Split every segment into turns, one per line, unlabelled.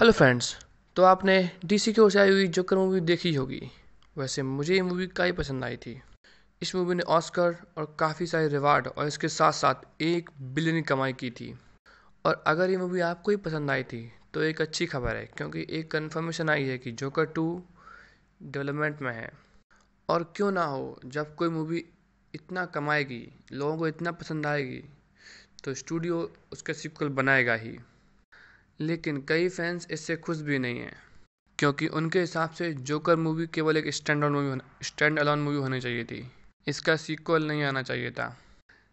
hello friends तो आपने DC की ओर से आई हुई जोकर मूवी देखी होगी वैसे मुझे ये मूवी काफ़ी पसंद आई थी इस मूवी ने ऑस्कर और काफ़ी सारे रिवार्ड और इसके साथ साथ एक बिलियन कमाई की थी और अगर ये मूवी आपको ही पसंद आई थी तो एक अच्छी खबर है क्योंकि एक कन्फर्मेशन आई है कि जोकर टू डेवलपमेंट में है और क्यों ना हो जब कोई मूवी इतना कमाएगी लोगों को इतना पसंद आएगी तो स्टूडियो उसका सिक्वल बनाएगा ही लेकिन कई फैंस इससे खुश भी नहीं हैं क्योंकि उनके हिसाब से जोकर मूवी केवल एक stand movie standalone movie होनी चाहिए थी इसका सीक्वल नहीं आना चाहिए था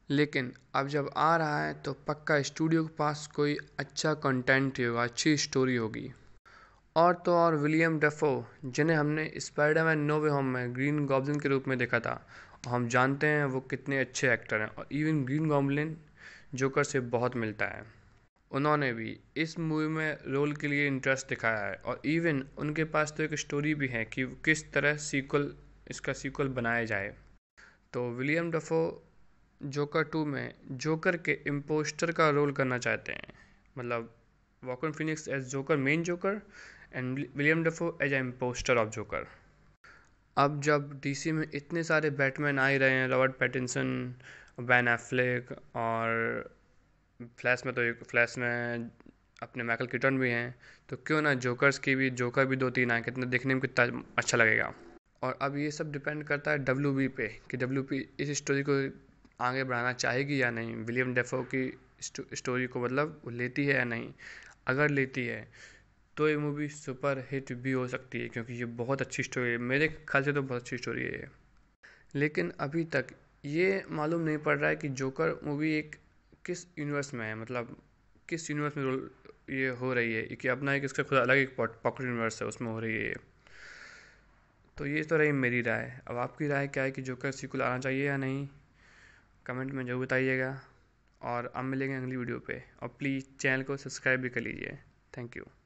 लेकिन अब जब आ रहा है तो पक्का स्टूडियो के पास कोई अच्छा कंटेंट ही होगा अच्छी स्टोरी होगी और तो और विलियम डेफो जिन्हें हमने स्पाइडरमैन नो वे होम में ग्रीन गॉबलिन के रूप में देखा था और हम जानते हैं वो कितने अच्छे एक्टर हैं और इवन ग्रीन गॉबलिन जोकर से बहुत मिलता है उन्होंने भी इस मूवी में रोल के लिए इंटरेस्ट दिखाया है और इवन उनके पास तो एक स्टोरी भी है कि किस तरह सीक्वल इसका सीक्वल बनाया जाए तो विलियम डफो जोकर टू में जोकर के इम्पोस्टर का रोल करना चाहते हैं मतलब Joaquin Phoenix as Joker main Joker and William Dafoe as a impostor of Joker अब जब डीसी में इतने सारे बैटमैन आ ही रहे हैं रॉबर्ट पैटिनसन बैन एफ्लिक और फ्लैश में तो फ्लैश में अपने माइकल किटन भी हैं तो क्यों ना जोकर्स की भी जोकर भी दो तीन आए कितना देखने में कितना अच्छा लगेगा और अब ये सब डिपेंड करता है डब्ल्यू पे कि डब्ल्यू इस स्टोरी को आगे बढ़ाना चाहेगी या नहीं विलियम डेफो की स्टोरी को मतलब लेती है या नहीं अगर लेती है तो ये मूवी सुपर हिट भी हो सकती है क्योंकि ये बहुत अच्छी स्टोरी है मेरे ख्याल से तो बहुत अच्छी स्टोरी है ये लेकिन अभी तक ये मालूम नहीं पड़ रहा है कि जोकर मूवी एक किस यूनिवर्स में है मतलब किस यूनिवर्स में ये हो रही है कि अपना एक इसका खुद अलग एक पॉकेट यूनिवर्स है उसमें हो रही है ये तो ये तो रही मेरी राय अब आपकी राय क्या है कि जोकर सीक्वल आना चाहिए या नहीं कमेंट में जरूर बताइएगा और अब मिलेंगे अगली वीडियो पे और प्लीज़ चैनल को सब्सक्राइब भी कर लीजिए थैंक यू